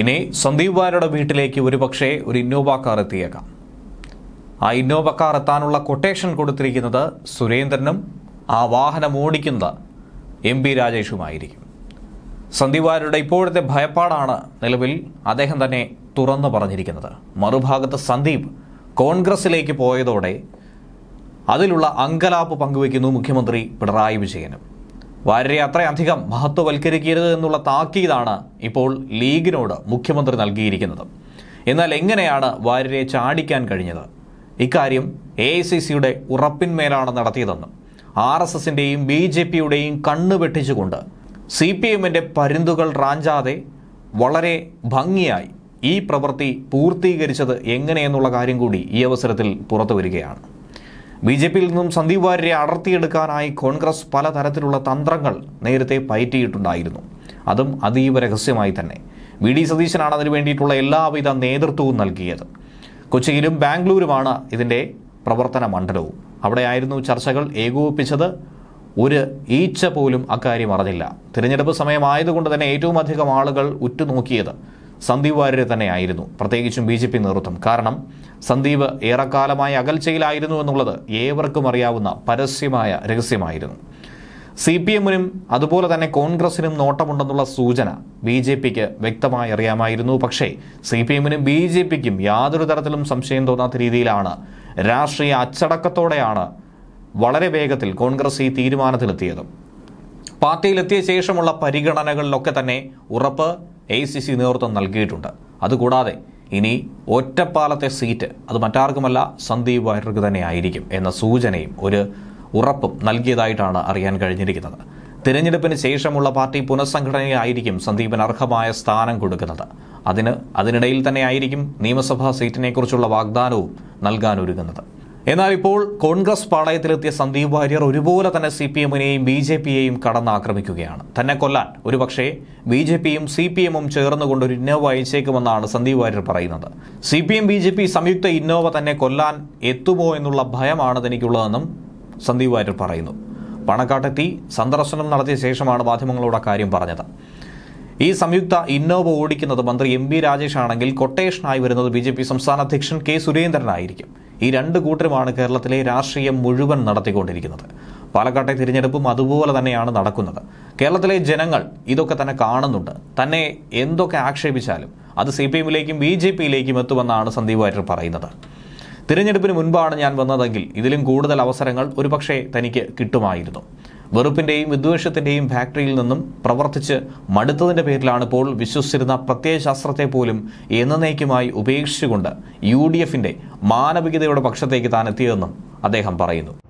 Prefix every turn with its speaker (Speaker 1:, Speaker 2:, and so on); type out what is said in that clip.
Speaker 1: ഇനി സന്ദീപ് വാര്യയുടെ വീട്ടിലേക്ക് ഒരുപക്ഷെ ഒരു ഇന്നോവ കാർ എത്തിയേക്കാം ആ ഇന്നോവ കാർ എത്താനുള്ള കൊട്ടേഷൻ കൊടുത്തിരിക്കുന്നത് സുരേന്ദ്രനും ആ വാഹനം ഓടിക്കുന്നത് എം പി രാജേഷുമായിരിക്കും സന്ദീപ് വാര്യയുടെ ഇപ്പോഴത്തെ ഭയപ്പാടാണ് നിലവിൽ അദ്ദേഹം തന്നെ തുറന്നു പറഞ്ഞിരിക്കുന്നത് മറുഭാഗത്ത് സന്ദീപ് കോൺഗ്രസിലേക്ക് പോയതോടെ അതിലുള്ള അങ്കലാപ്പ് പങ്കുവയ്ക്കുന്നു മുഖ്യമന്ത്രി പിണറായി വിജയനും വാര്യരെ അത്രയധികം മഹത്വവൽക്കരിക്കരുത് എന്നുള്ള താക്കീതാണ് ഇപ്പോൾ ലീഗിനോട് മുഖ്യമന്ത്രി നൽകിയിരിക്കുന്നത് എന്നാൽ എങ്ങനെയാണ് വാര്യരെ ചാടിക്കാൻ കഴിഞ്ഞത് ഇക്കാര്യം എ ഐ സി സിയുടെ ഉറപ്പിന്മേലാണ് നടത്തിയതെന്നും ആർ എസ് എസിൻ്റെയും ബി ജെ പിയുടെയും കണ്ണു വെട്ടിച്ചുകൊണ്ട് സി പി എമ്മിൻ്റെ പരുന്തുകൾ റാഞ്ചാതെ വളരെ ഭംഗിയായി ഈ പ്രവൃത്തി പൂർത്തീകരിച്ചത് എങ്ങനെയെന്നുള്ള കാര്യം കൂടി ഈ അവസരത്തിൽ പുറത്തു വരികയാണ് ബി ജെ പിയിൽ നിന്നും സന്ദീപ് വാര്യരെ അടർത്തിയെടുക്കാനായി കോൺഗ്രസ് പലതരത്തിലുള്ള തന്ത്രങ്ങൾ നേരത്തെ പയറ്റിയിട്ടുണ്ടായിരുന്നു അതും അതീവ രഹസ്യമായി തന്നെ വി ഡി സതീശനാണ് അതിനു വേണ്ടിയിട്ടുള്ള എല്ലാവിധ നേതൃത്വവും നൽകിയത് കൊച്ചിയിലും ബാംഗ്ലൂരുമാണ് ഇതിൻ്റെ പ്രവർത്തന മണ്ഡലവും അവിടെയായിരുന്നു ചർച്ചകൾ ഏകോപിപ്പിച്ചത് ഒരു ഈച്ച പോലും അക്കാര്യം അറിഞ്ഞില്ല തിരഞ്ഞെടുപ്പ് സമയമായതുകൊണ്ട് തന്നെ ഏറ്റവും അധികം ആളുകൾ ഉറ്റുനോക്കിയത് സന്ദീപ് വാര്യരെ തന്നെ ആയിരുന്നു പ്രത്യേകിച്ചും ബി ജെ പി നേതൃത്വം കാരണം സന്ദീപ് ഏറെക്കാലമായി അകൽച്ചയിലായിരുന്നു എന്നുള്ളത് ഏവർക്കും അറിയാവുന്ന പരസ്യമായ രഹസ്യമായിരുന്നു സി പി എമ്മിനും അതുപോലെ തന്നെ കോൺഗ്രസിനും നോട്ടമുണ്ടെന്നുള്ള സൂചന ബി ജെ പിക്ക് വ്യക്തമായി അറിയാമായിരുന്നു പക്ഷേ സി പി എമ്മിനും ബി ജെ പിക്കും യാതൊരു തരത്തിലും സംശയം തോന്നാത്ത രീതിയിലാണ് രാഷ്ട്രീയ അച്ചടക്കത്തോടെയാണ് വളരെ വേഗത്തിൽ കോൺഗ്രസ് ഈ തീരുമാനത്തിലെത്തിയത് പാർട്ടിയിലെത്തിയ ശേഷമുള്ള പരിഗണനകളിലൊക്കെ തന്നെ ഉറപ്പ് എ സി സി നേതൃത്വം നൽകിയിട്ടുണ്ട് അതുകൂടാതെ ഇനി ഒറ്റപ്പാലത്തെ സീറ്റ് അത് മറ്റാർക്കുമല്ല സന്ദീപ് വാര്യർക്ക് തന്നെ ആയിരിക്കും എന്ന സൂചനയും ഒരു ഉറപ്പും നൽകിയതായിട്ടാണ് അറിയാൻ കഴിഞ്ഞിരിക്കുന്നത് തിരഞ്ഞെടുപ്പിന് ശേഷമുള്ള പാർട്ടി പുനഃസംഘടനയായിരിക്കും സന്ദീപിന് അർഹമായ സ്ഥാനം കൊടുക്കുന്നത് അതിന് അതിനിടയിൽ തന്നെ ആയിരിക്കും നിയമസഭാ സീറ്റിനെക്കുറിച്ചുള്ള വാഗ്ദാനവും നൽകാനൊരുങ്ങുന്നത് എന്നാൽ ഇപ്പോൾ കോൺഗ്രസ് പാളയത്തിലെത്തിയ സന്ദീപ് വാര്യർ ഒരുപോലെ തന്നെ സി പി എമ്മിനെയും ബി ജെ പിയെയും കടന്നാക്രമിക്കുകയാണ് തന്നെ കൊല്ലാൻ ഒരുപക്ഷെ ബി ജെ പിയും സി പി എമ്മും ചേർന്നുകൊണ്ട് ഒരു ഇന്നോവ അയച്ചേക്കുമെന്നാണ് സന്ദീപ് വാര്യർ പറയുന്നത് C P M B J P സംയുക്ത ഇന്നോവ തന്നെ കൊല്ലാൻ എത്തുമോ എന്നുള്ള ഭയമാണ് തനിക്കുള്ളതെന്നും സന്ദീപ് വാര്യർ പറയുന്നു പണക്കാട്ടെത്തി സന്ദർശനം നടത്തിയ ശേഷമാണ് മാധ്യമങ്ങളോട് കാര്യം പറഞ്ഞത് ഈ സംയുക്ത ഇന്നോവ ഓടിക്കുന്നത് മന്ത്രി എം ബി രാജേഷ് ആണെങ്കിൽ കൊട്ടേഷനായി വരുന്നത് ബി ജെ പി സംസ്ഥാന അധ്യക്ഷൻ കെ സുരേന്ദ്രനായിരിക്കും ഈ രണ്ട് കൂട്ടരുമാണ് കേരളത്തിലെ രാഷ്ട്രീയം മുഴുവൻ നടത്തിക്കൊണ്ടിരിക്കുന്നത് പാലക്കാട്ടെ തിരഞ്ഞെടുപ്പും അതുപോലെ തന്നെയാണ് നടക്കുന്നത് കേരളത്തിലെ ജനങ്ങൾ ഇതൊക്കെ തന്നെ കാണുന്നുണ്ട് തന്നെ എന്തൊക്കെ ആക്ഷേപിച്ചാലും അത് സി പി എമ്മിലേക്കും ബി ജെ പിയിലേക്കും എത്തുമെന്നാണ് സന്ദീപ് വാര്യർ പറയുന്നത് തിരഞ്ഞെടുപ്പിന് മുൻപാണ് ഞാൻ വന്നതെങ്കിൽ ഇതിലും കൂടുതൽ അവസരങ്ങൾ ഒരുപക്ഷെ തനിക്ക് കിട്ടുമായിരുന്നു വെറുപ്പിന്റെയും വിദ്വേഷത്തിന്റെയും ഫാക്ടറിയിൽ നിന്നും പ്രവർത്തിച്ച് മടുത്തതിന്റെ പേരിലാണ് ഇപ്പോൾ വിശ്വസിച്ചിരുന്ന പ്രത്യയ ശാസ്ത്രത്തെ പോലും എന്നേക്കുമായി ഉപേക്ഷിച്ചുകൊണ്ട് യു ഡി എഫിന്റെ മാനവികതയുടെ പക്ഷത്തേക്ക് താൻ എത്തിയതെന്നും അദ്ദേഹം പറയുന്നു